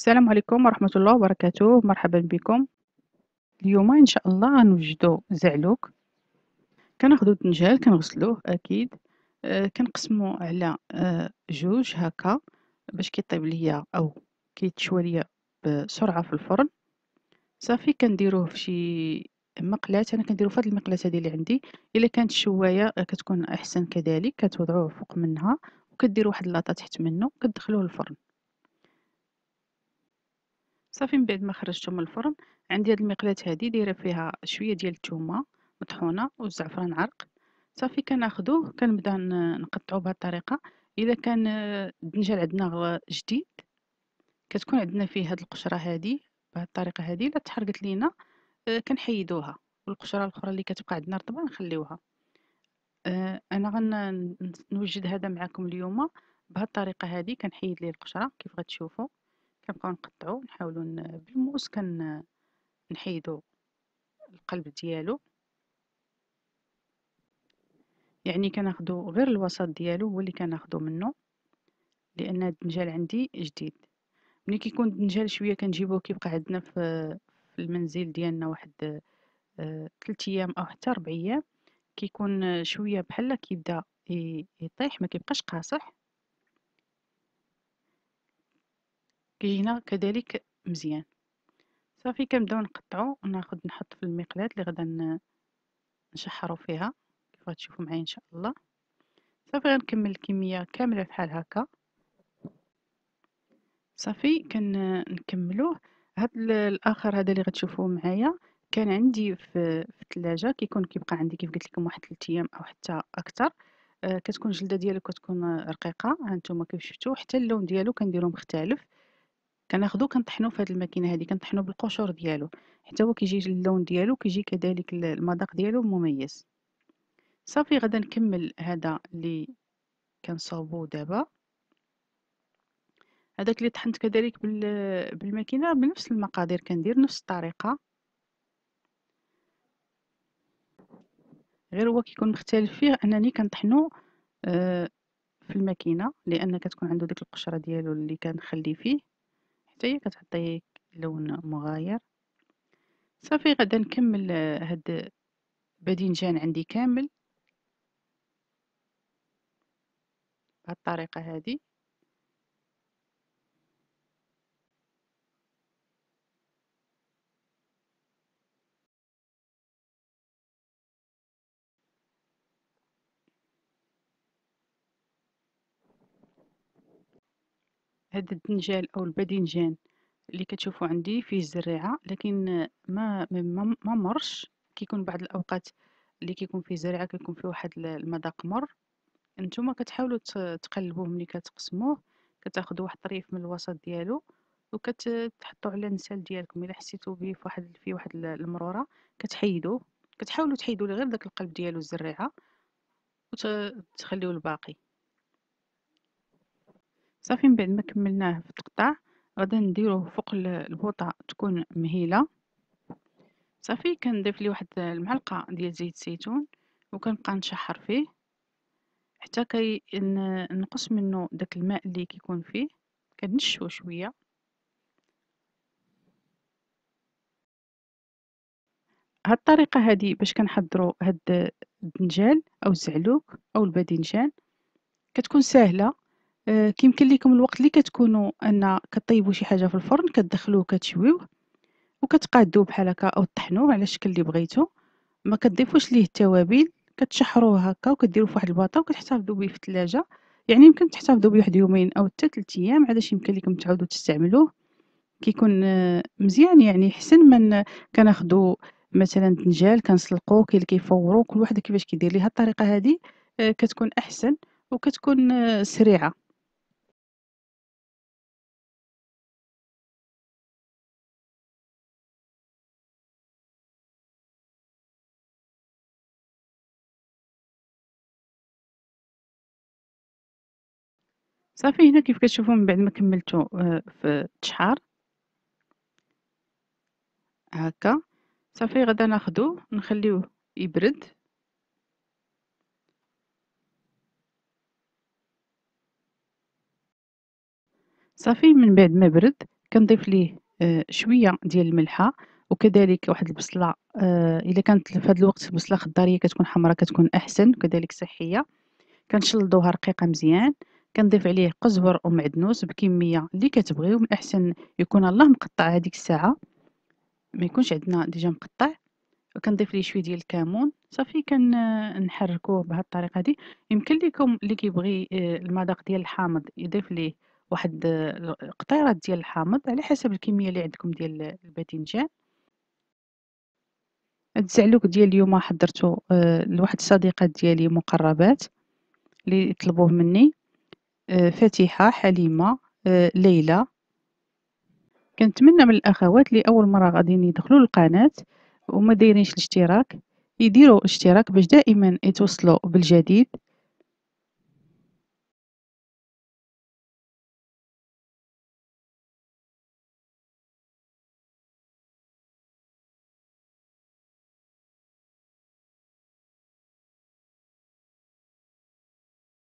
السلام عليكم ورحمة الله وبركاته مرحبا بكم اليوم إن شاء الله غنوجدو زعلوك كناخدو الدنجال كنغسلوه أكيد أه كنقسمو على آه، جوج هكا باش كيطيب ليا أو كيتشوى ليا بسرعة في الفرن صافي كنديروه في شي مقلاة أنا كنديرو في هاد المقلاة هادي اللي عندي إلا كانت الشواية آه، كتكون أحسن كذلك كتوضعوه فوق منها وكديرو واحد لاطا تحت منه كتدخلوه الفرن صافي من بعد ما خرجته من الفرن عندي هاد المقلاة هادي دايره فيها شويه ديال الثومه مطحونه والزعفران عرق صافي كناخذوه كنبدا نقطعو بهاد الطريقه الا كان الدنجال عندنا جديد كتكون عندنا فيه هاد القشره هادي بهاد الطريقه هادي الا تحرقت لينا آه، كنحيدوها والقشره الاخرى اللي كتبقى عندنا رطبه نخليوها آه، انا غنوجد هذا معكم اليوم بهاد الطريقه هادي كنحيد ليه القشره كيف غتشوفوا كنبقاو نقطعو نحاولو بالموس كن نحيدو القلب ديالو يعني كناخدو غير الوسط ديالو هو اللي كناخدو منه لان الدنجال عندي جديد ملي كيكون الدنجال شويه كنجيبوه كيبقى عندنا في المنزل ديالنا واحد 3 آه، ايام او حتى 4 ايام كيكون شويه بحال كيبدا يطيح ما كيبقاش قاصح كيجينا كذلك مزيان صافي كنبداو نقطعو وناخد نحط في المقلاه اللي غدا نشحرو فيها كيف غتشوفوا معايا ان شاء الله صافي غنكمل الكميه كامله بحال هكا صافي كنكملوه هاد الاخر هذا اللي غتشوفوه معايا كان عندي في في الثلاجه كيكون كيبقى عندي كيف قلت لكم واحد 3 ايام او حتى اكثر آه، كتكون الجلده ديالو كتكون رقيقه ها نتوما كيف شفتوا حتى اللون ديالو كنديرو مختلف كناخذو كنطحنو في هذه الماكينه هذه كنطحنو بالقشور ديالو حتى هو كيجي اللون ديالو كيجي كذلك المذاق ديالو مميز صافي غدا نكمل هذا اللي كنصاوبو دابا هذاك اللي طحنت كذلك بالماكينه بنفس المقادير كندير نفس الطريقه غير هو كيكون مختلف فيه انني كنطحنو آه، في الماكينه لان كتكون عنده ديك القشره ديالو اللي كنخلي فيه شفتي كتعطي لون مغاير صافي غدا نكمل آه، هاد باذنجان عندي كامل بهاد الطريقه هادي هاد الدنجال او البادنجان اللي كتشوفوا عندي فيه الزريعه لكن ما ما مرش كيكون بعض الاوقات اللي كيكون فيه زريعه كيكون فيه واحد المذاق مر نتوما كتحاولوا تقلبوه ملي كتقسموه كتاخذوا واحد الطريف من الوسط ديالو وكتحطوا على النسال ديالكم الا حسيتوا به فواحد في واحد المروره كتحيدوه كتحاولوا تحيدوا غير داك القلب ديالو الزريعه وتخليو الباقي صافي من بعد ما كملناه في التقطاع غادي نديروه فوق البوطه تكون مهيله صافي كنضيف ليه واحد المعلقه ديال زيت الزيتون وكنبقى نشحر فيه حتى كي نقص منه داك الماء اللي كيكون فيه كنشوه شويه هاد الطريقه هادي باش كنحضروا هاد الدنجال او الزعلوك او الباذنجان كتكون سهله آه، كيمكن ليكم الوقت اللي كتكونوا أن كطيبوا شي حاجة في الفرن كتدخلوه كتشويوه وكتقادوه بحال هكا أو طحنوه على الشكل اللي بغيتو، ما كتضيفوش ليه التوابل كتشحروه هكا وكديروه في واحد البلاطة وكتحتفظوا به في الثلاجة، يعني يمكن تحتفظوا به واحد يومين أو حتى ثلاث أيام علاش يمكن ليكم تعاودوا تستعملوه، كيكون آه، مزيان يعني حسن من كناخدو مثلا دنجال كنسلقوه كاين اللي كيفورو كل واحد كيفاش كيدير ليه هاد الطريقة هادي آه، كتكون أحسن وكتكون سريعة. صافي هنا كيف كتشوفوا من بعد ما كملتو آه، في التشحار هكا صافي غدا ناخدو نخليوه يبرد صافي من بعد ما برد كنضيف ليه آه، شويه ديال الملحه وكذلك واحد البصله آه، الا كانت في هذا الوقت البصله خضاريه كتكون حمراء كتكون احسن وكذلك صحيه كنشلضوها رقيقه مزيان كنضيف عليه قزبر ومعدنوس بكميه اللي كتبغيو من الاحسن يكون الله مقطع هذيك الساعه ما يكونش عندنا ديجا مقطع وكنضيف ليه شويه ديال الكمون صافي كنحركوه بهذه الطريقه هذه يمكن لكم اللي كيبغي آه، المذاق ديال الحامض يضيف ليه واحد آه، قطيرات ديال الحامض على حسب الكميه اللي عندكم ديال الباذنجان هاد الزعلوك ديال اليوم حضرته آه، لواحد الصديقات ديالي مقربات اللي طلبوه مني آه، فاتحة حليمة آه، ليلى كنتمنى من الاخوات اللي اول مره غادي يدخلوا القناة وما دايرينش الاشتراك يديروا اشتراك باش دائما يتوصلوا بالجديد